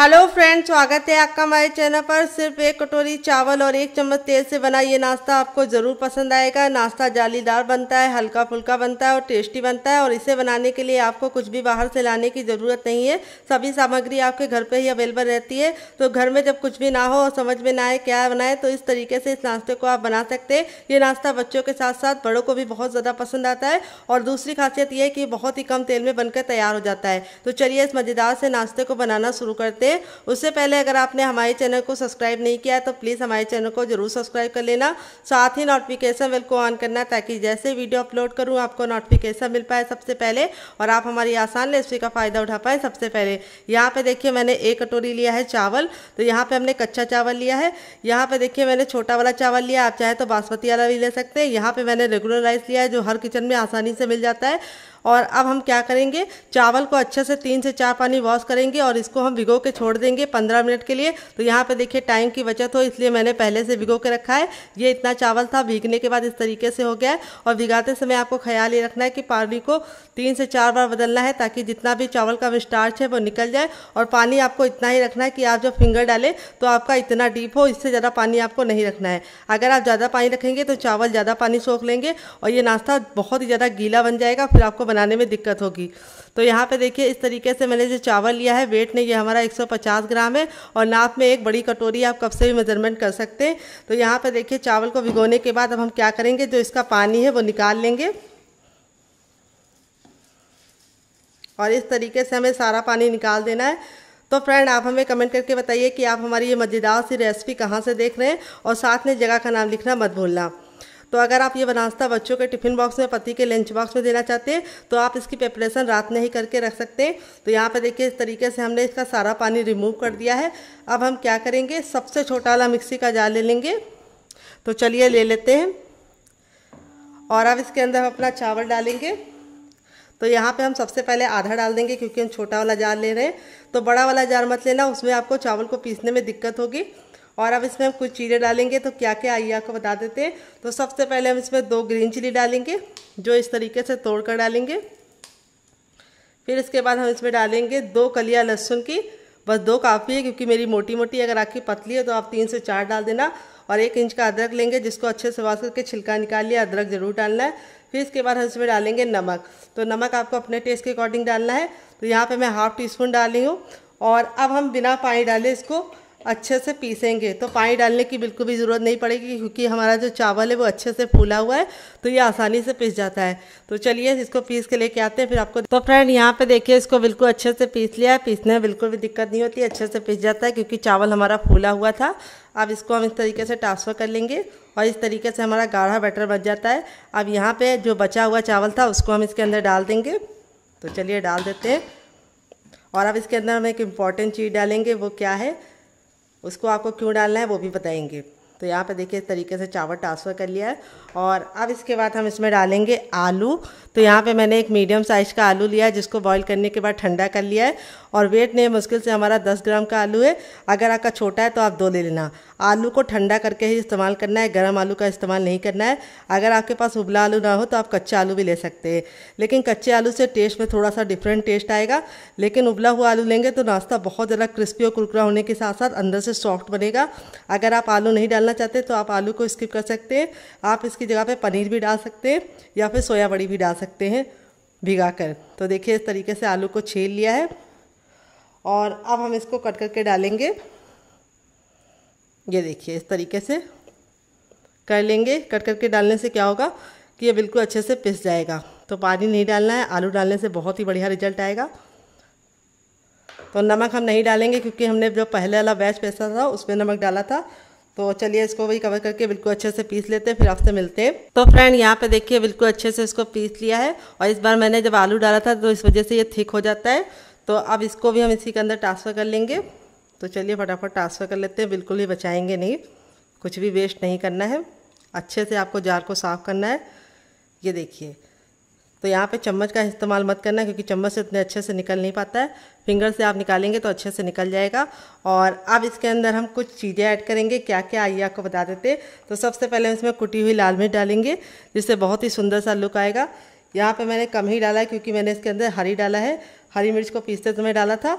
hello friend स्वागत है आपका हमारे चैनल पर सिर्फ एक कटोरी चावल और एक चम्मच तेल से बना ये नाश्ता आपको ज़रूर पसंद आएगा नाश्ता जालीदार बनता है हल्का फुल्का बनता है और टेस्टी बनता है और इसे बनाने के लिए आपको कुछ भी बाहर से लाने की ज़रूरत नहीं है सभी सामग्री आपके घर पर ही अवेलेबल रहती है तो घर में जब कुछ भी ना हो और समझ में ना आए क्या बनाए तो इस तरीके से इस नाश्ते को आप बना सकते हैं ये नाश्ता बच्चों के साथ साथ बड़ों को भी बहुत ज़्यादा पसंद आता है और दूसरी खासियत यह है कि बहुत ही कम तेल में बनकर तैयार हो जाता है तो चलिए इस मज़ेदार से नाश्ते को बनाना शुरू करते हैं हैं उससे पहले अगर आपने हमारे चैनल को सब्सक्राइब नहीं किया है तो प्लीज़ हमारे चैनल को जरूर सब्सक्राइब कर लेना साथ ही नोटिफिकेशन बिल को ऑन करना ताकि जैसे वीडियो अपलोड करूँ आपको नोटिफिकेशन मिल पाए सबसे पहले और आप हमारी आसान रेसिपी का फ़ायदा उठा पाएँ सबसे पहले यहाँ पर देखिए मैंने एक कटोरी लिया है चावल तो यहाँ पर हमने कच्चा चावल लिया है यहाँ पर देखिए मैंने छोटा वाला चावल लिया आप चाहे तो बासमती वाला भी ले सकते हैं यहाँ पर मैंने रेगुलर राइस लिया है जो हर किचन में आसानी से मिल जाता है और अब हम क्या करेंगे चावल को अच्छे से तीन से चार पानी वॉश करेंगे और इसको हम भिगो के छोड़ देंगे पंद्रह मिनट के लिए तो यहाँ पर देखिए टाइम की बचत हो इसलिए मैंने पहले से भिगो के रखा है ये इतना चावल था भीगने के बाद इस तरीके से हो गया है और भिगाते समय आपको ख्याल ये रखना है कि पानी को तीन से चार बार बदलना है ताकि जितना भी चावल का स्टार्च है वो निकल जाए और पानी आपको इतना ही रखना है कि आप जब फिंगर डालें तो आपका इतना डीप हो इससे ज़्यादा पानी आपको नहीं रखना है अगर आप ज़्यादा पानी रखेंगे तो चावल ज़्यादा पानी सोख लेंगे और ये नाश्ता बहुत ही ज़्यादा गीला बन जाएगा फिर आपको बनाने में दिक्कत होगी तो यहाँ पे देखिए इस तरीके से मैंने जो चावल लिया है वेट ने ये हमारा 150 ग्राम है और नाप में एक बड़ी कटोरी आप कब से भी मेजरमेंट कर सकते हैं तो यहाँ पे देखिए चावल को भिगोने के बाद अब हम क्या करेंगे जो इसका पानी है वो निकाल लेंगे और इस तरीके से हमें सारा पानी निकाल देना है तो फ्रेंड आप हमें कमेंट करके बताइए कि आप हमारी ये मज़ेदार सी रेसिपी कहाँ से देख रहे हैं और साथ में जगह का नाम लिखना मत भूलना तो अगर आप ये बनास्ता बच्चों के टिफिन बॉक्स में पति के लंच बॉक्स में देना चाहते हैं तो आप इसकी प्रिपरेशन रात में ही करके रख सकते हैं तो यहाँ पर देखिए इस तरीके से हमने इसका सारा पानी रिमूव कर दिया है अब हम क्या करेंगे सबसे छोटा वाला मिक्सी का जाल ले लेंगे तो चलिए ले लेते हैं और अब इसके अंदर हम अपना चावल डालेंगे तो यहाँ पे हम सबसे पहले आधा डाल देंगे क्योंकि हम छोटा वाला जार ले रहे हैं तो बड़ा वाला जार मत लेना उसमें आपको चावल को पीसने में दिक्कत होगी और अब इसमें हम कुछ चीज़ें डालेंगे तो क्या क्या आइए आपको बता देते हैं तो सबसे पहले हम इसमें दो ग्रीन चिली डालेंगे जो इस तरीके से तोड़ कर डालेंगे फिर इसके बाद हम इसमें डालेंगे दो कलिया लहसुन की बस दो काफ़ी है क्योंकि मेरी मोटी मोटी अगर आपकी पतली है तो आप तीन से चार डाल देना और एक इंच का अदरक लेंगे जिसको अच्छे से वास करके छिलका निकाल लिया अदरक ज़रूर डालना है फिर इसके बाद हम इसमें डालेंगे नमक तो नमक आपको अपने टेस्ट के अकॉर्डिंग डालना है तो यहाँ पे मैं हाफ़ टी स्पून डाली हूँ और अब हम बिना पानी डाले इसको अच्छे से पीसेंगे तो पानी डालने की बिल्कुल भी ज़रूरत नहीं पड़ेगी क्योंकि हमारा जो चावल है वो अच्छे से फूला हुआ है तो ये आसानी से पीस जाता है तो चलिए इसको पीस के लेके आते हैं फिर आपको तो फ्रेंड यहाँ पे देखिए इसको बिल्कुल अच्छे से पीस लिया है पीसने में बिल्कुल भी दिक्कत नहीं होती अच्छे से पीस जाता है क्योंकि चावल हमारा फूला हुआ था अब इसको हम इस तरीके से ट्रांसफ़र कर लेंगे और इस तरीके से हमारा गाढ़ा बैटर बच जाता है अब यहाँ पर जो बचा हुआ चावल था उसको हम इसके अंदर डाल देंगे तो चलिए डाल देते हैं और अब इसके अंदर हम एक इम्पॉर्टेंट चीज़ डालेंगे वो क्या है उसको आपको क्यों डालना है वो भी बताएंगे तो यहाँ पे देखिए इस तरीके से चावल ट्रांसफ़र कर लिया है और अब इसके बाद हम इसमें डालेंगे आलू तो यहाँ पे मैंने एक मीडियम साइज़ का आलू लिया है जिसको बॉईल करने के बाद ठंडा कर लिया है और वेट नहीं मुश्किल से हमारा दस ग्राम का आलू है अगर आपका छोटा है तो आप दो ले लेना आलू को ठंडा करके ही इस्तेमाल करना है गर्म आलू का इस्तेमाल नहीं करना है अगर आपके पास उबला आलू ना हो तो आप कच्चा आलू भी ले सकते हैं लेकिन कच्चे आलू से टेस्ट में थोड़ा सा डिफरेंट टेस्ट आएगा लेकिन उबला हुआ आलू लेंगे तो नाश्ता बहुत ज़्यादा क्रिस्पी और कुरकुरा होने के साथ साथ अंदर से सॉफ्ट बनेगा अगर आप आलू नहीं डालना चाहते तो आप आलू को स्किप कर सकते हैं आप इसकी जगह पर पनीर भी डाल सकते हैं या फिर सोया बड़ी भी डाल सकते हैं भिगा कर तो देखिए इस तरीके से आलू को छील लिया है और अब हम इसको कट करके डालेंगे ये देखिए इस तरीके से कर लेंगे कट करके डालने से क्या होगा कि ये बिल्कुल अच्छे से पिस जाएगा तो पानी नहीं डालना है आलू डालने से बहुत ही बढ़िया रिजल्ट आएगा तो नमक हम नहीं डालेंगे क्योंकि हमने जो पहले वाला बैच पैसा था उसमें नमक डाला था तो चलिए इसको भी कवर करके बिल्कुल अच्छे से पीस लेते हैं फिर आपसे मिलते हैं तो फ्रेंड यहाँ पे देखिए बिल्कुल अच्छे से इसको पीस लिया है और इस बार मैंने जब आलू डाला था तो इस वजह से ये थिक हो जाता है तो अब इसको भी हम इसी के अंदर ट्रांसफ़र कर लेंगे तो चलिए फटाफट ट्रांसफ़र कर लेते हैं बिल्कुल भी बचाएंगे नहीं कुछ भी वेस्ट नहीं करना है अच्छे से आपको जार को साफ़ करना है ये देखिए तो यहाँ पे चम्मच का इस्तेमाल मत करना क्योंकि चम्मच से उतने अच्छे से निकल नहीं पाता है फिंगर से आप निकालेंगे तो अच्छे से निकल जाएगा और अब इसके अंदर हम कुछ चीज़ें ऐड करेंगे क्या क्या आइए आपको बता देते तो सबसे पहले हम इसमें कुटी हुई लाल मिर्च डालेंगे जिससे बहुत ही सुंदर सा लुक आएगा यहाँ पे मैंने कम ही डाला है क्योंकि मैंने इसके अंदर हरी डाला है हरी मिर्च को पीसते समय डाला था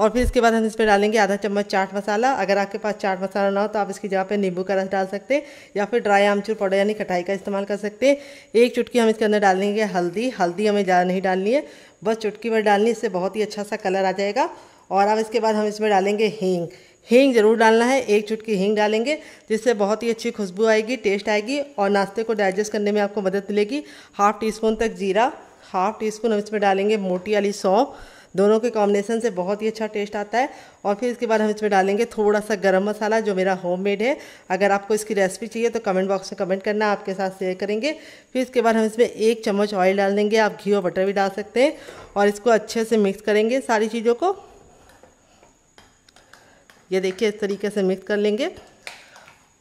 और फिर इसके बाद हम इसमें डालेंगे आधा चम्मच चाट मसाला अगर आपके पास चाट मसाला ना हो तो आप इसकी जगह पे नींबू का रस डाल सकते हैं या फिर ड्राई आमचूर पाउडर यानी खटाई का इस्तेमाल कर सकते हैं एक चुटकी हम इसके अंदर डालेंगे हल्दी हल्दी हमें ज़्यादा नहीं डालनी है बस चुटकी भर डालनी इससे बहुत ही अच्छा सा कलर आ जाएगा और अब इसके बाद हम इसमें डालेंगे हींग हींग जरूर डालना है एक चुटकी हींग डालेंगे जिससे बहुत ही अच्छी खुशबू आएगी टेस्ट आएगी और नाश्ते को डाइजेस्ट करने में आपको मदद मिलेगी हाफ टी स्पून तक जीरा हाफ टी स्पून हम इसमें डालेंगे मोटी वाली सौंफ दोनों के कॉम्बिनेशन से बहुत ही अच्छा टेस्ट आता है और फिर इसके बाद हम इसमें डालेंगे थोड़ा सा गरम मसाला जो मेरा होममेड है अगर आपको इसकी रेसिपी चाहिए तो कमेंट बॉक्स में कमेंट करना आपके साथ शेयर करेंगे फिर इसके बाद हम इसमें एक चम्मच ऑयल डाल देंगे आप घी और बटर भी डाल सकते हैं और इसको अच्छे से मिक्स करेंगे सारी चीज़ों को ये देखिए इस तरीके से मिक्स कर लेंगे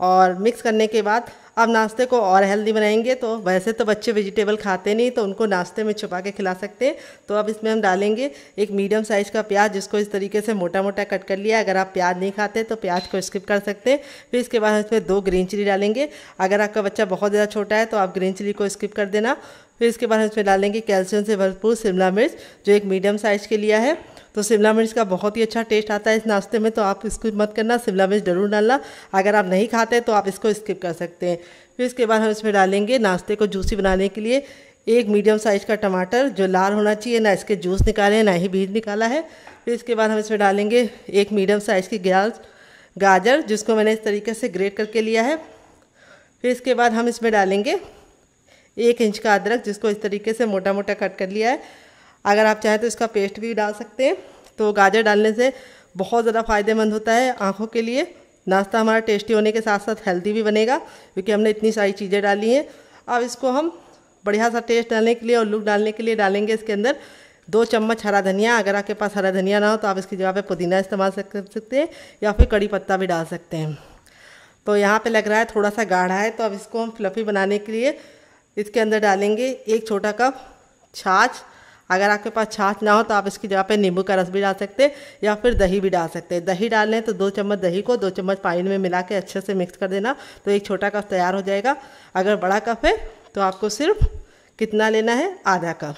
और मिक्स करने के बाद अब नाश्ते को और हेल्दी बनाएंगे तो वैसे तो बच्चे वेजिटेबल खाते नहीं तो उनको नाश्ते में छुपा के खिला सकते हैं तो अब इसमें हम डालेंगे एक मीडियम साइज़ का प्याज जिसको इस तरीके से मोटा मोटा कट कर लिया अगर आप प्याज नहीं खाते तो प्याज को स्किप कर सकते हैं फिर इसके बाद इसमें दो ग्रीन चिली डालेंगे अगर आपका बच्चा बहुत ज़्यादा छोटा है तो आप ग्रीन चिली को स्किप कर देना फिर इसके बाद हम इसमें डालेंगे कैल्शियम से भरपूर शिमला मिर्च जो एक मीडियम साइज़ के लिया है तो शिमला मिर्च का बहुत ही अच्छा टेस्ट आता है इस नाश्ते में तो आप इसको मत करना शिमला मिर्च ज़रूर डालना अगर आप नहीं खाते तो आप इसको स्किप कर सकते हैं फिर इसके बाद हम इसमें डालेंगे नाश्ते को जूसी बनाने के लिए एक मीडियम साइज़ का टमाटर जो लाल होना चाहिए ना इसके जूस निकाले ना ही बीज निकाला है फिर इसके बाद हम इसमें डालेंगे एक मीडियम साइज़ की ग्याल गाजर जिसको मैंने इस तरीके से ग्रेट करके लिया है फिर इसके बाद हम इसमें डालेंगे एक इंच का अदरक जिसको इस तरीके से मोटा मोटा कट कर लिया है अगर आप चाहें तो इसका पेस्ट भी डाल सकते हैं तो गाजर डालने से बहुत ज़्यादा फ़ायदेमंद होता है आँखों के लिए नाश्ता हमारा टेस्टी होने के साथ साथ हेल्दी भी बनेगा क्योंकि हमने इतनी सारी चीज़ें डाली हैं अब इसको हम बढ़िया सा टेस्ट डालने के लिए और लुक डालने के लिए डालेंगे इसके अंदर दो चम्मच हरा धनिया अगर आपके पास हरा धनिया ना हो तो आप इसकी जगह पे पुदीना इस्तेमाल कर सकते हैं या फिर कड़ी पत्ता भी डाल सकते हैं तो यहाँ पे लग रहा है थोड़ा सा गाढ़ा है तो अब इसको हम फ्लफ़ी बनाने के लिए इसके अंदर डालेंगे एक छोटा कप छाछ अगर आपके पास छाछ ना हो तो आप इसकी जगह पे नींबू का रस भी डाल सकते हैं या फिर दही भी डाल सकते हैं दही डाल लें तो दो चम्मच दही को दो चम्मच पानी में मिला के अच्छे से मिक्स कर देना तो एक छोटा कप तैयार हो जाएगा अगर बड़ा कप है तो आपको सिर्फ कितना लेना है आधा कप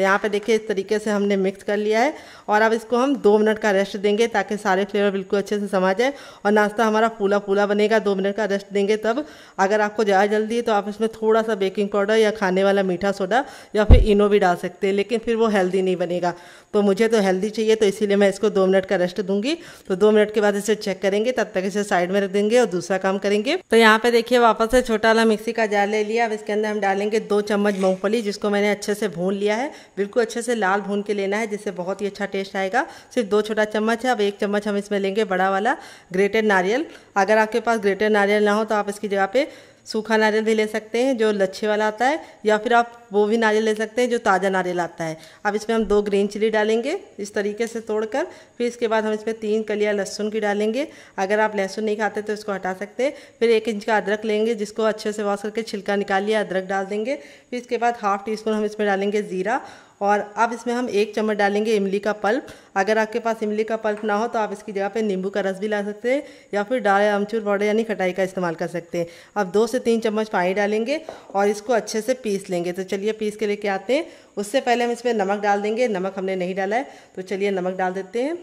तो यहाँ पे देखिए इस तरीके से हमने मिक्स कर लिया है और अब इसको हम दो मिनट का रेस्ट देंगे ताकि सारे फ्लेवर बिल्कुल अच्छे से समा जाए और नाश्ता हमारा फूला फूला बनेगा दो मिनट का रेस्ट देंगे तब अगर आपको ज़्यादा जल्दी है तो आप इसमें थोड़ा सा बेकिंग पाउडर या खाने वाला मीठा सोडा या फिर इनो भी डाल सकते हैं लेकिन फिर वो हेल्दी नहीं बनेगा तो मुझे तो हेल्दी चाहिए तो इसीलिए मैं इसको दो मिनट का रेस्ट दूंगी तो दो मिनट के बाद इसे चेक करेंगे तब तक इसे साइड में रख देंगे और दूसरा काम करेंगे तो यहाँ पे देखिए वापस से छोटा वाला मिक्सी का जार ले लिया अब इसके अंदर हम डालेंगे दो चम्मच मूंगफली जिसको मैंने अच्छे से भून लिया है बिल्कुल अच्छे से लाल भून के लेना है जिससे बहुत ही अच्छा टेस्ट आएगा सिर्फ दो छोटा चम्मच है अब एक चम्मच हम इसमें लेंगे बड़ा वाला ग्रेटेड नारियल अगर आपके पास ग्रेटेड नारियल ना हो तो आप इसकी जगह पर सूखा नारियल भी ले सकते हैं जो लच्छे वाला आता है या फिर आप वो भी नारियल ले सकते हैं जो ताज़ा नारियल आता है अब इसमें हम दो ग्रीन चिली डालेंगे इस तरीके से तोड़कर फिर इसके बाद हम इसमें तीन कलिया लहसुन की डालेंगे अगर आप लहसुन नहीं खाते तो इसको हटा सकते हैं फिर एक इंच का अदरक लेंगे जिसको अच्छे से वॉश करके छिलका निकालिए अदरक डाल देंगे फिर इसके बाद हाफ टी स्पून हम इसमें डालेंगे ज़ीरा और अब इसमें हम एक चम्मच डालेंगे इमली का पल्प अगर आपके पास इमली का पल्प ना हो तो आप इसकी जगह पे नींबू का रस भी ला सकते हैं या फिर डाल अमचूर पाउडर यानी खटाई का इस्तेमाल कर सकते हैं अब दो से तीन चम्मच पानी डालेंगे और इसको अच्छे से पीस लेंगे तो चलिए पीस के लेके आते हैं उससे पहले हम इसमें नमक डाल देंगे नमक हमने नहीं डाला है तो चलिए नमक डाल देते हैं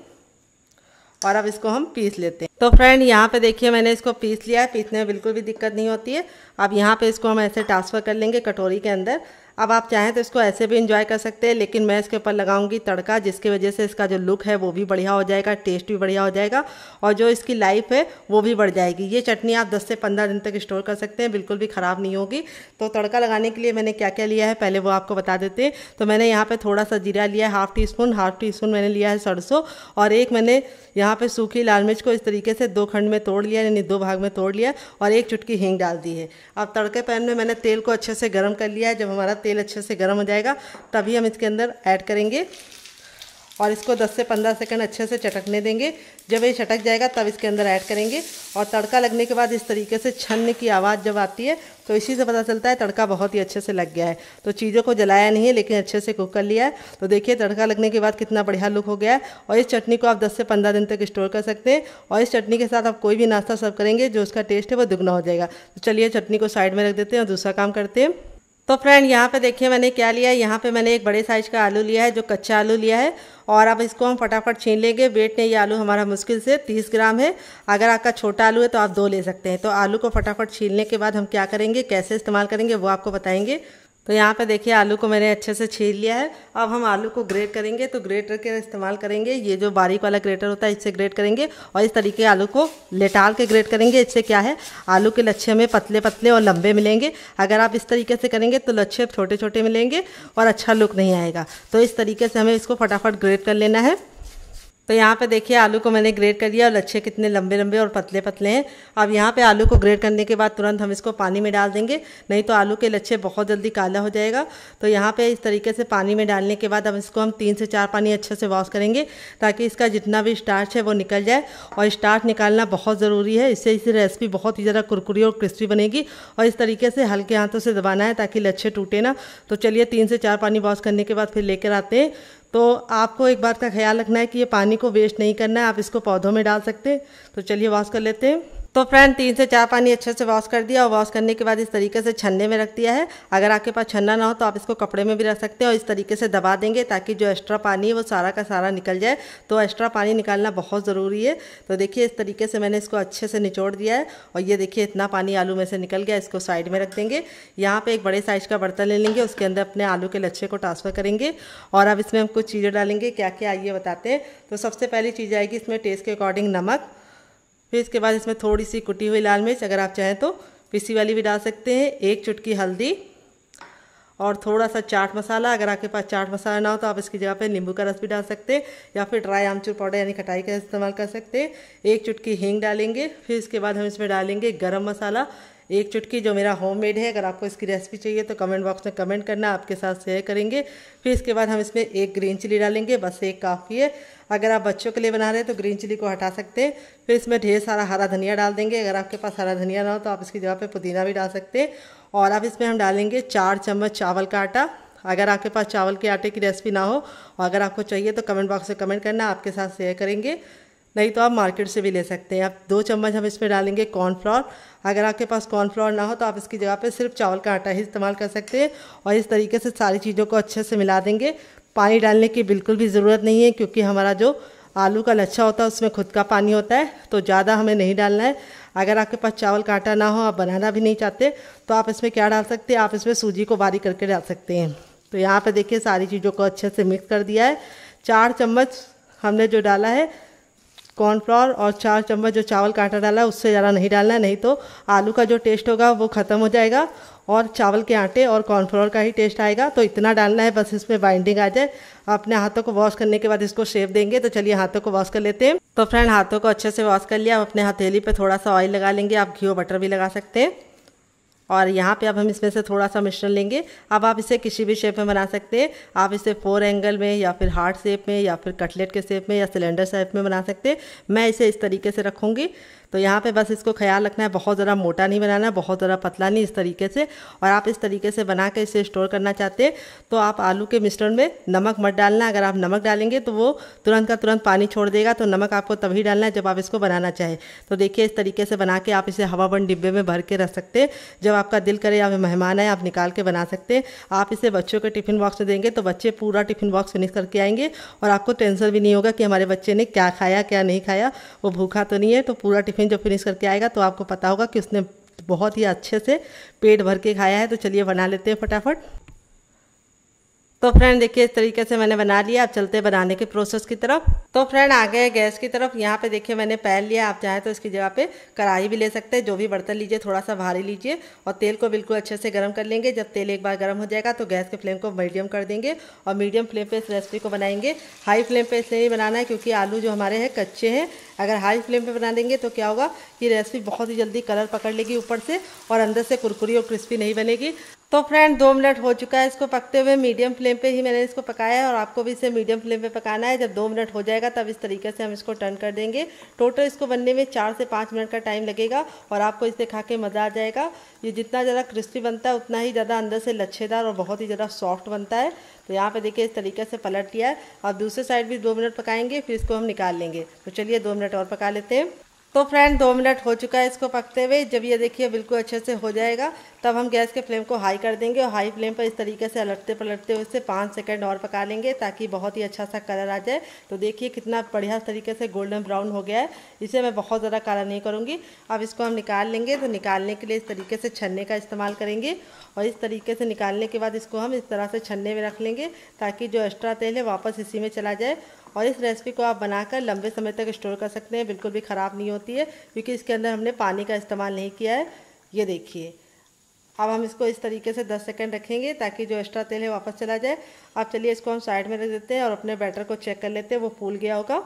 और अब इसको हम पीस लेते हैं तो फ्रेंड यहाँ पे देखिए मैंने इसको पीस लिया है पीसने में बिल्कुल भी दिक्कत नहीं होती है अब यहाँ पे इसको हम ऐसे ट्रांसफ़र कर लेंगे कटोरी के अंदर अब आप चाहें तो इसको ऐसे भी इंजॉय कर सकते हैं लेकिन मैं इसके ऊपर लगाऊंगी तड़का जिसकी वजह से इसका जो लुक है वो भी बढ़िया हो जाएगा टेस्ट भी बढ़िया हो जाएगा और जो इसकी लाइफ है वो भी बढ़ जाएगी ये चटनी आप दस से पंद्रह दिन तक स्टोर कर सकते हैं बिल्कुल भी ख़राब नहीं होगी तो तड़का लगाने के लिए मैंने क्या क्या लिया है पहले वो आपको बता देते हैं तो मैंने यहाँ पर थोड़ा सा जीरा लिया है half teaspoon half teaspoon मैंने लिया है सरसों और एक मैंने यहाँ पर सूखी लाल मिर्च को इस तरीके से दो खंड में तोड़ लिया यानी दो भाग में तोड़ लिया और एक चुटकी हींग डाल दी है अब तड़के पैन में मैंने तेल को अच्छे से गर्म कर लिया है जब हमारा तेल अच्छे से गर्म हो जाएगा तभी हम इसके अंदर ऐड करेंगे और इसको 10 से 15 सेकंड अच्छे से चटकने देंगे जब ये चटक जाएगा तब इसके अंदर ऐड करेंगे और तड़का लगने के बाद इस तरीके से छन्न की आवाज़ जब आती है तो इसी से पता चलता है तड़का बहुत ही अच्छे से लग गया है तो चीज़ों को जलाया नहीं है लेकिन अच्छे से कुक कर लिया है तो देखिए तड़का लगने के बाद कितना बढ़िया लुक हो गया है और इस चटनी को आप दस से पंद्रह दिन तक स्टोर कर सकते हैं और इस चटनी के साथ आप कोई भी नाश्ता सर्व करेंगे जो उसका टेस्ट है वो दुगना हो जाएगा तो चलिए चटनी को साइड में रख देते हैं और दूसरा काम करते हैं तो फ्रेंड यहाँ पे देखिए मैंने क्या लिया है यहाँ पे मैंने एक बड़े साइज़ का आलू लिया है जो कच्चा आलू लिया है और अब इसको हम फटाफट छीन लेंगे वेट नहीं ये आलू हमारा मुश्किल से 30 ग्राम है अगर आपका छोटा आलू है तो आप दो ले सकते हैं तो आलू को फटाफट छीनने के बाद हम क्या करेंगे कैसे इस्तेमाल करेंगे वो आपको बताएंगे तो यहाँ पे देखिए आलू को मैंने अच्छे से छील लिया है अब हम आलू को ग्रेट करेंगे तो ग्रेटर के इस्तेमाल करेंगे ये जो बारीक वाला ग्रेटर होता है इससे ग्रेट करेंगे और इस तरीके आलू को लेटाल के ग्रेट करेंगे इससे क्या है आलू के लच्छे हमें पतले पतले और लंबे मिलेंगे अगर आप इस तरीके से करेंगे तो लच्छे छोटे छोटे मिलेंगे और अच्छा लुक नहीं आएगा तो इस तरीके से हमें इसको फटाफट ग्रेट कर लेना है तो यहाँ पे देखिए आलू को मैंने ग्रेट कर लिया और लच्छे कितने लंबे लंबे और पतले पतले हैं अब यहाँ पे आलू को ग्रेट करने के बाद तुरंत हम इसको पानी में डाल देंगे नहीं तो आलू के लच्छे बहुत जल्दी काला हो जाएगा तो यहाँ पे इस तरीके से पानी में डालने के बाद अब इसको हम तीन से चार पानी अच्छे से वॉश करेंगे ताकि इसका जितना भी स्टार्च है वो निकल जाए और स्टार्च निकालना बहुत ज़रूरी है इससे इसी रेसिपी बहुत ही ज़्यादा कुरकुरी और क्रिस्पी बनेगी और इस तरीके से हल्के हाथों से दबाना है ताकि लच्छे टूटे ना तो चलिए तीन से चार पानी वॉश करने के बाद फिर लेकर आते हैं तो आपको एक बात का ख्याल रखना है कि ये पानी को वेस्ट नहीं करना है आप इसको पौधों में डाल सकते तो चलिए वॉश कर लेते हैं तो फ्रेंड तीन से चार पानी अच्छे से वॉश कर दिया और वॉश करने के बाद इस तरीके से छन्ने में रख दिया है अगर आपके पास छन्ना ना हो तो आप इसको कपड़े में भी रख सकते हैं और इस तरीके से दबा देंगे ताकि जो एक्स्ट्रा पानी है वो सारा का सारा निकल जाए तो एक्स्ट्रा पानी निकालना बहुत ज़रूरी है तो देखिए इस तरीके से मैंने इसको अच्छे से निचोड़ दिया है और ये देखिए इतना पानी आलू में से निकल गया इसको साइड में रख देंगे यहाँ पर एक बड़े साइज़ का बर्तन ले लेंगे उसके अंदर अपने आलू के लच्छे को ट्रांसफ़र करेंगे और अब इसमें हम कुछ चीज़ें डालेंगे क्या क्या आइए बताते हैं तो सबसे पहली चीज़ आएगी इसमें टेस्ट के अकॉर्डिंग नमक फिर इसके बाद इसमें थोड़ी सी कुटी हुई लाल मिर्च अगर आप चाहें तो पिसी वाली भी डाल सकते हैं एक चुटकी हल्दी और थोड़ा सा चाट मसाला अगर आपके पास चाट मसाला ना हो तो आप इसकी जगह पर नींबू का रस भी डाल सकते हैं या फिर ड्राई आमचूर पाउडर यानी खटाई का इस्तेमाल कर सकते हैं एक चुटकी हींग डालेंगे फिर इसके बाद हम इसमें डालेंगे गरम मसाला एक चुटकी जो मेरा होममेड है अगर आपको इसकी रेसिपी चाहिए तो कमेंट बॉक्स में कमेंट करना आपके साथ शेयर करेंगे फिर इसके बाद हम इसमें एक ग्रीन चिली डालेंगे बस एक काफ़ी है अगर आप बच्चों के लिए बना रहे हैं तो ग्रीन चिली को हटा सकते हैं फिर इसमें ढेर सारा हरा धनिया डाल देंगे अगर आपके पास हरा धनिया ना हो तो आप इसकी जगह पर पुदीना भी डाल सकते हैं और अब इसमें हम डालेंगे चार चम्मच चावल का आटा अगर आपके पास चावल के आटे की रेसिपी ना हो और अगर आपको चाहिए तो कमेंट बॉक्स में कमेंट करना आपके साथ शेयर करेंगे नहीं तो आप मार्केट से भी ले सकते हैं आप दो चम्मच हम इसमें डालेंगे कॉर्नफ्लोर अगर आपके पास कॉर्नफ्लोर ना हो तो आप इसकी जगह पे सिर्फ चावल का आटा ही इस्तेमाल कर सकते हैं और इस तरीके से सारी चीज़ों को अच्छे से मिला देंगे पानी डालने की बिल्कुल भी ज़रूरत नहीं है क्योंकि हमारा जो आलू का लच्छा होता है उसमें खुद का पानी होता है तो ज़्यादा हमें नहीं डालना है अगर आपके पास चावल का आटा ना हो आप बनाना भी नहीं चाहते तो आप इसमें क्या डाल सकते हैं आप इसमें सूजी को बारीक करके डाल सकते हैं तो यहाँ पर देखिए सारी चीज़ों को अच्छे से मिक्स कर दिया है चार चम्मच हमने जो डाला है कॉर्नफ्लावर और चार चम्मच जो चावल का आटा डाला है उससे ज़्यादा नहीं डालना है नहीं तो आलू का जो टेस्ट होगा वो ख़त्म हो जाएगा और चावल के आटे और कॉर्नफ्लावर का ही टेस्ट आएगा तो इतना डालना है बस इसमें बाइंडिंग आ जाए अपने हाथों को वॉश करने के बाद इसको शेप देंगे तो चलिए हाथों को वॉश कर लेते हैं तो फ्रेंड हाथों को अच्छे से वॉश कर लिया आप अपने हथेली पर थोड़ा सा ऑयल लगा लेंगे आप घी और बटर भी लगा सकते हैं और यहाँ पे अब हम इसमें से थोड़ा सा मिश्रण लेंगे अब आप इसे किसी भी शेप में बना सकते हैं आप इसे फोर एंगल में या फिर हार्ट शेप में या फिर कटलेट के शेप में या सिलेंडर शेप में बना सकते हैं मैं इसे इस तरीके से रखूँगी तो यहाँ पे बस इसको ख्याल रखना है बहुत ज़रा मोटा नहीं बनाना बहुत ज़रा पतला नहीं इस तरीके से और आप इस तरीके से बना के इसे स्टोर करना चाहते हैं तो आप आलू के मिश्रण में नमक मत डालना अगर आप नमक डालेंगे तो वो तुरंत का तुरंत पानी छोड़ देगा तो नमक आपको तभी डालना है जब आप इसको बनाना चाहें तो देखिए इस तरीके से बना के आप इसे हवा बन डिब्बे में भर के रख सकते हैं जब आपका दिल करे या मेहमान आए आप निकाल के बना सकते हैं आप इसे बच्चों के टिफिन बॉक्स में देंगे तो बच्चे पूरा टिफिन बॉक्स फिनिश करके आएंगे और आपको टेंशन भी नहीं होगा कि हमारे बच्चे ने क्या खाया क्या नहीं खाया वो भूखा तो नहीं है तो पूरा टिफिन टिफ़िन जो फिनिश करके आएगा तो आपको पता होगा कि उसने बहुत ही अच्छे से पेट भर के खाया है तो चलिए बना लेते हैं फटाफट तो फ्रेंड देखिए इस तरीके से मैंने बना लिया अब चलते हैं बनाने के प्रोसेस की तरफ तो फ्रेंड आ गए गैस की तरफ यहाँ पे देखिए मैंने पैन लिया आप चाहें तो इसकी जगह पे कढ़ाई भी ले सकते हैं जो भी बर्तन लीजिए थोड़ा सा भारी लीजिए और तेल को बिल्कुल अच्छे से गर्म कर लेंगे जब तेल एक बार गर्म हो जाएगा तो गैस के फ्लेम को मीडियम कर देंगे और मीडियम फ्लेम पर इस रेसिपी को बनाएंगे हाई फ्लेम पर इसलिए नहीं बनाना है क्योंकि आलू जो हमारे हैं कच्चे हैं अगर हाई फ्लेम पे बना देंगे तो क्या होगा ये रेसिपी बहुत ही जल्दी कलर पकड़ लेगी ऊपर से और अंदर से कुरकुरी और क्रिस्पी नहीं बनेगी तो फ्रेंड दो मिनट हो चुका है इसको पकते हुए मीडियम फ्लेम पे ही मैंने इसको पकाया है और आपको भी इसे मीडियम फ्लेम पे पकाना है जब दो मिनट हो जाएगा तब इस तरीके से हम इसको टर्न कर देंगे टोटल इसको बनने में चार से पाँच मिनट का टाइम लगेगा और आपको इसे खा के मज़ा आ जाएगा ये जितना ज़्यादा क्रिस्पी बनता है उतना ही ज़्यादा अंदर से लच्छेदार और बहुत ही ज़्यादा सॉफ्ट बनता है तो यहाँ पे देखिए इस तरीके से पलट दिया है और दूसरे साइड भी दो मिनट पकाएंगे फिर इसको हम निकाल लेंगे तो चलिए दो मिनट और पका लेते हैं तो फ्रेंड दो मिनट हो चुका है इसको पकते हुए जब ये देखिए बिल्कुल अच्छे से हो जाएगा तब हम गैस के फ्लेम को हाई कर देंगे और हाई फ्लेम पर इस तरीके से अलटते पलटते हुए इसे पाँच सेकंड और पका लेंगे ताकि बहुत ही अच्छा सा कलर आ जाए तो देखिए कितना बढ़िया तरीके से गोल्डन ब्राउन हो गया है इसे मैं बहुत ज़्यादा काला नहीं करूँगी अब इसको हम निकाल लेंगे तो निकालने के लिए इस तरीके से छन्ने का इस्तेमाल करेंगे और इस तरीके से निकालने के बाद इसको हम इस तरह से छन्ने में रख लेंगे ताकि जो एक्स्ट्रा तेल है वापस इसी में चला जाए और इस रेसिपी को आप बनाकर लंबे समय तक स्टोर कर सकते हैं बिल्कुल भी ख़राब नहीं होती है क्योंकि इसके अंदर हमने पानी का इस्तेमाल नहीं किया है ये देखिए अब हम इसको इस तरीके से 10 सेकंड रखेंगे ताकि जो एक्स्ट्रा तेल है वापस चला जाए अब चलिए इसको हम साइड में रख देते हैं और अपने बैटर को चेक कर लेते हैं वो फूल गया होगा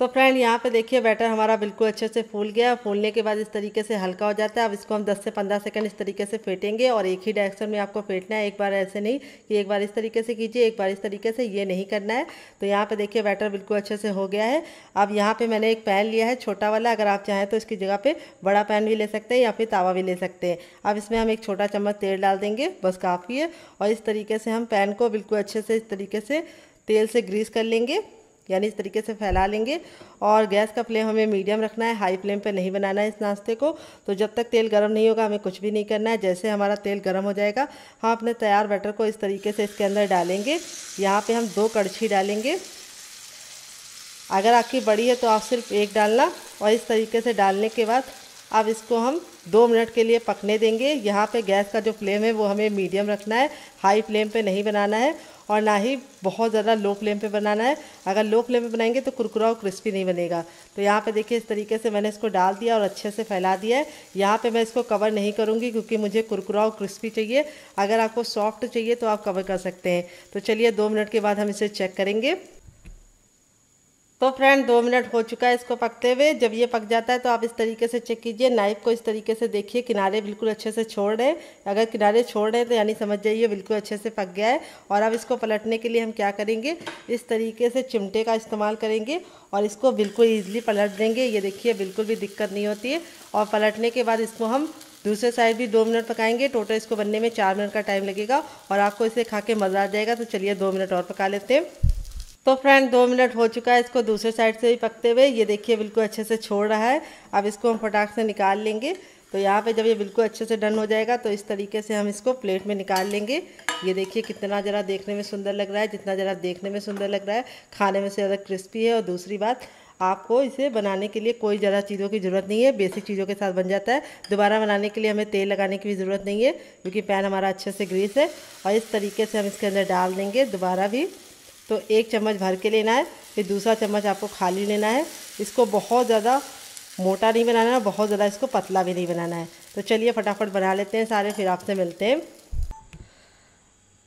तो फ्रेंड यहाँ पे देखिए बैटर हमारा बिल्कुल अच्छे से फूल गया फूलने के बाद इस तरीके से हल्का हो जाता है अब इसको हम 10 से 15 सेकंड इस तरीके से फेंटेंगे और एक ही डायरेक्शन में आपको फेंटना है एक बार ऐसे नहीं कि एक बार इस तरीके से कीजिए एक बार इस तरीके से ये नहीं करना है तो यहाँ पर देखिए बैटर बिल्कुल अच्छे से हो गया है अब यहाँ पर मैंने एक पैन लिया है छोटा वाला अगर आप चाहें तो इसकी जगह पर बड़ा पैन भी ले सकते हैं या फिर तावा भी ले सकते हैं अब इसमें हम एक छोटा चम्मच तेल डाल देंगे बस काफ़ी है और इस तरीके से हम पैन को बिल्कुल अच्छे से इस तरीके से तेल से ग्रीस कर लेंगे यानी इस तरीके से फैला लेंगे और गैस का फ्लेम हमें मीडियम रखना है हाई फ्लेम पे नहीं बनाना है इस नाश्ते को तो जब तक तेल गर्म नहीं होगा हमें कुछ भी नहीं करना है जैसे हमारा तेल गर्म हो जाएगा हम अपने तैयार बैटर को इस तरीके से इसके अंदर डालेंगे यहाँ पर हम दो कड़छी डालेंगे अगर आपकी बड़ी है तो आप सिर्फ एक डालना और इस तरीके से डालने के बाद अब इसको हम दो मिनट के लिए पकने देंगे यहाँ पे गैस का जो फ्लेम है वो हमें मीडियम रखना है हाई फ्लेम पे नहीं बनाना है और ना ही बहुत ज़्यादा लो फ्लेम पे बनाना है अगर लो फ्लेम पे बनाएंगे तो कुरकुरा और क्रिस्पी नहीं बनेगा तो यहाँ पे देखिए इस तरीके से मैंने इसको डाल दिया और अच्छे से फैला दिया है यहाँ पर मैं इसको कवर नहीं करूँगी क्योंकि मुझे कुरकुरा और क्रिस्पी चाहिए अगर आपको सॉफ्ट चाहिए तो आप कवर कर सकते हैं तो चलिए दो मिनट के बाद हम इसे चेक करेंगे तो फ्रेंड दो मिनट हो चुका है इसको पकते हुए जब ये पक जाता है तो आप इस तरीके से चेक कीजिए नाइफ को इस तरीके से देखिए किनारे बिल्कुल अच्छे से छोड़ रहे अगर किनारे छोड़ रहे तो यानी समझ जाइए बिल्कुल अच्छे से पक गया है और अब इसको पलटने के लिए हम क्या करेंगे इस तरीके से चिमटे का इस्तेमाल करेंगे और इसको बिल्कुल ईजिली पलट देंगे ये देखिए बिल्कुल भी दिक्कत नहीं होती है और पलटने के बाद इसको हम दूसरे साइड भी दो मिनट पकाएंगे टोटल इसको बनने में चार मिनट का टाइम लगेगा और आपको इसे खा के मज़ा आ जाएगा तो चलिए दो मिनट और पका लेते हैं तो फ्रेंड दो मिनट हो चुका है इसको दूसरे साइड से भी पकते हुए ये देखिए बिल्कुल अच्छे से छोड़ रहा है अब इसको हम फटाख से निकाल लेंगे तो यहाँ पे जब ये बिल्कुल अच्छे से डन हो जाएगा तो इस तरीके से हम इसको प्लेट में निकाल लेंगे ये देखिए कितना ज़रा देखने में सुंदर लग रहा है जितना ज़रा देखने में सुंदर लग रहा है खाने में से ज़्यादा क्रिस्पी है और दूसरी बात आपको इसे बनाने के लिए कोई ज़्यादा चीज़ों की ज़रूरत नहीं है बेसिक चीज़ों के साथ बन जाता है दोबारा बनाने के लिए हमें तेल लगाने की भी ज़रूरत नहीं है क्योंकि पैन हमारा अच्छे से ग्रीस है और इस तरीके से हम इसके अंदर डाल देंगे दोबारा भी तो एक चम्मच भर के लेना है फिर दूसरा चम्मच आपको खाली लेना है इसको बहुत ज़्यादा मोटा नहीं बनाना है बहुत ज़्यादा इसको पतला भी नहीं बनाना है तो चलिए फटाफट बना लेते हैं सारे फिर आपसे मिलते हैं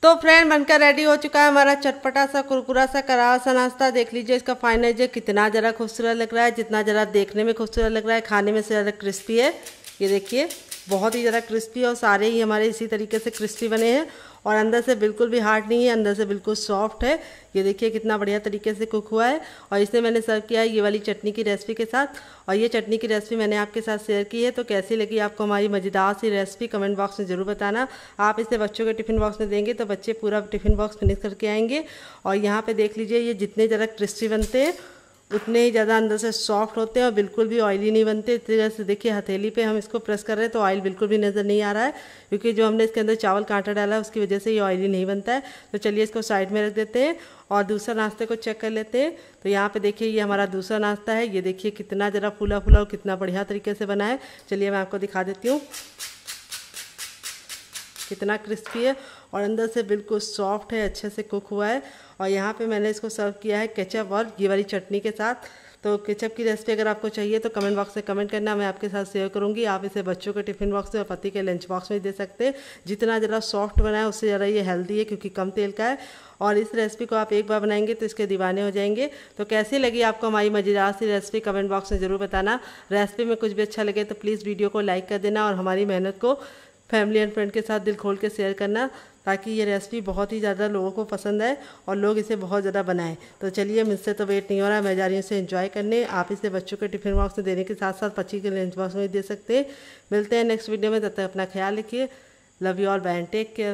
तो फ्रेंड बनकर रेडी हो चुका है हमारा चटपटा सा कुरकुरा सा करा सा नाश्ता देख लीजिए इसका फाइनल जो कितना ज़रा खूबसूरत लग रहा है जितना ज़रा देखने में खूबसूरत लग रहा है खाने में से ज़्यादा क्रिस्पी है ये देखिए बहुत ही ज़्यादा क्रिस्पी है और सारे ही हमारे इसी तरीके से क्रिस्पी बने हैं और अंदर से बिल्कुल भी हार्ड नहीं है अंदर से बिल्कुल सॉफ्ट है ये देखिए कितना बढ़िया तरीके से कुक हुआ है और इसे मैंने सर्व किया है ये वाली चटनी की रेसिपी के साथ और ये चटनी की रेसिपी मैंने आपके साथ शेयर की है तो कैसी लगी आपको हमारी मज़ेदार सी रेसिपी कमेंट बॉक्स में ज़रूर बताना आप इसे बच्चों के टिफ़िन बॉक्स में देंगे तो बच्चे पूरा टिफ़िन बॉक्स फिनिश करके आएंगे और यहाँ पर देख लीजिए ये जितने ज़रा क्रिस्पी बनते हैं उतने ही ज़्यादा अंदर से सॉफ्ट होते हैं और बिल्कुल भी ऑयली नहीं बनते इस तरह से देखिए हथेली पे हम इसको प्रेस कर रहे हैं तो ऑयल बिल्कुल भी नज़र नहीं आ रहा है क्योंकि जो हमने इसके अंदर चावल का आटा डाला है उसकी वजह से ये ऑयली नहीं बनता है तो चलिए इसको साइड में रख देते हैं और दूसरा नाश्ते को चेक कर लेते हैं तो यहाँ पर देखिए ये हमारा दूसरा नाश्ता है ये देखिए कितना ज़रा फूला फूला और कितना बढ़िया तरीके से बना है चलिए मैं आपको दिखा देती हूँ कितना क्रिस्पी है और अंदर से बिल्कुल सॉफ्ट है अच्छे से कुक हुआ है और यहाँ पे मैंने इसको सर्व किया है केचप और घी वाली चटनी के साथ तो केचप की रेसिपी अगर आपको चाहिए तो कमेंट बॉक्स में कमेंट करना मैं आपके साथ शेयर करूँगी आप इसे बच्चों के टिफिन बॉक्स में और पति के लंच बॉक्स में दे सकते हैं जितना ज़रा सॉफ्ट बनाए उससे ज़रा ये हेल्दी है क्योंकि कम तेल का है और इस रेसिपी को आप एक बार बनाएंगे तो इसके दीवाने हो जाएंगे तो कैसी लगी आपको हमारी मज़ेदार सी रेसिपी कमेंट बॉक्स में ज़रूर बताना रेसिपी में कुछ भी अच्छा लगे तो प्लीज़ वीडियो को लाइक कर देना और हमारी मेहनत को फैमिली एंड फ्रेंड के साथ दिल खोल के शेयर करना ताकि ये रेसिपी बहुत ही ज़्यादा लोगों को पसंद आए और लोग इसे बहुत ज़्यादा बनाएं तो चलिए मुझसे तो वेट नहीं हो रहा मैं जा रही हूँ इसे इन्जॉय करने आप इसे बच्चों के टिफिन बॉक्स में देने के साथ साथ पच्ची के लंच बॉक्स में दे सकते हैं मिलते हैं नेक्स्ट वीडियो में तब तक अपना ख्याल रखिए love you all bye and take care